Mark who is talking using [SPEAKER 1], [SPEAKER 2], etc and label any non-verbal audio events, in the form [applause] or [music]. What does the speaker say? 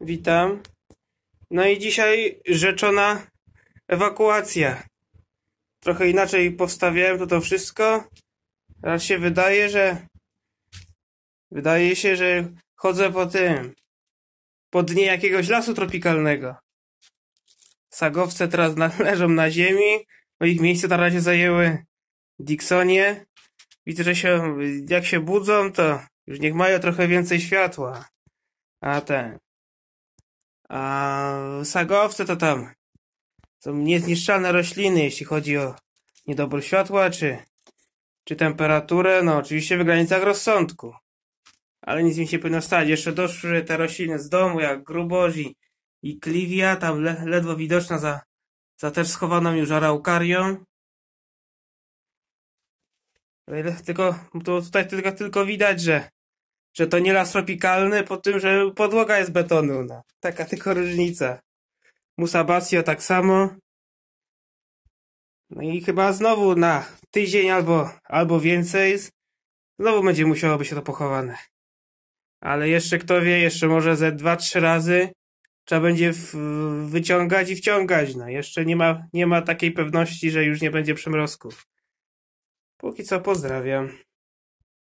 [SPEAKER 1] Witam. No i dzisiaj rzeczona ewakuacja. Trochę inaczej powstawiałem to to wszystko. Teraz się wydaje, że... Wydaje się, że chodzę po tym... Po dnie jakiegoś lasu tropikalnego. Sagowce teraz [laughs] leżą na ziemi, bo ich miejsce na razie zajęły Dixonie. Widzę, że się, jak się budzą, to już niech mają trochę więcej światła. A ten. A sagowce to tam są niezniszczalne rośliny, jeśli chodzi o niedobór światła, czy, czy temperaturę, no oczywiście w granicach rozsądku. Ale nic mi się powinno stać. Jeszcze doszły te rośliny z domu, jak grubozi i kliwia, tam le, ledwo widoczna za, za też schowaną już araukarią. Tylko, to tutaj tylko, tylko widać, że że to nie las tropikalny po tym, że podłoga jest No. Taka tylko różnica. Musabacio tak samo. No i chyba znowu na tydzień albo, albo więcej znowu będzie musiało być to pochowane. Ale jeszcze kto wie, jeszcze może ze dwa, trzy razy trzeba będzie wyciągać i wciągać. No, jeszcze nie ma, nie ma takiej pewności, że już nie będzie przymrozków. Póki co pozdrawiam.